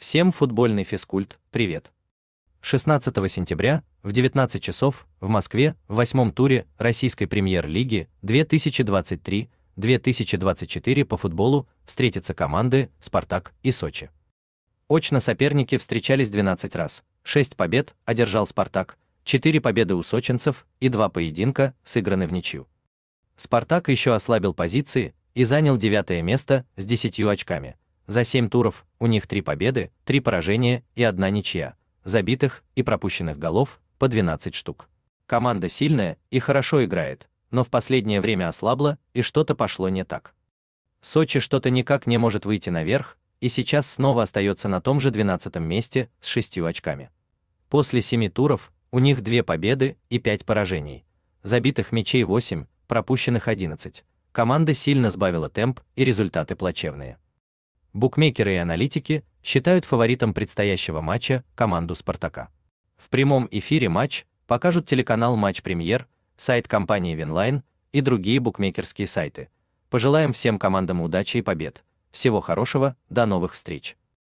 Всем футбольный физкульт, привет! 16 сентября в 19 часов в Москве в восьмом туре российской премьер-лиги 2023-2024 по футболу встретятся команды «Спартак» и «Сочи». Очно соперники встречались 12 раз, 6 побед одержал «Спартак», 4 победы у сочинцев и 2 поединка сыграны в ничью. «Спартак» еще ослабил позиции и занял девятое место с 10 очками – за 7 туров у них 3 победы, 3 поражения и 1 ничья, забитых и пропущенных голов по 12 штук. Команда сильная и хорошо играет, но в последнее время ослабла и что-то пошло не так. Сочи что-то никак не может выйти наверх, и сейчас снова остается на том же 12 месте с 6 очками. После 7 туров у них 2 победы и 5 поражений, забитых мячей 8, пропущенных 11. Команда сильно сбавила темп и результаты плачевные. Букмекеры и аналитики считают фаворитом предстоящего матча команду Спартака. В прямом эфире матч покажут телеканал Матч Премьер, сайт компании Винлайн и другие букмекерские сайты. Пожелаем всем командам удачи и побед. Всего хорошего, до новых встреч.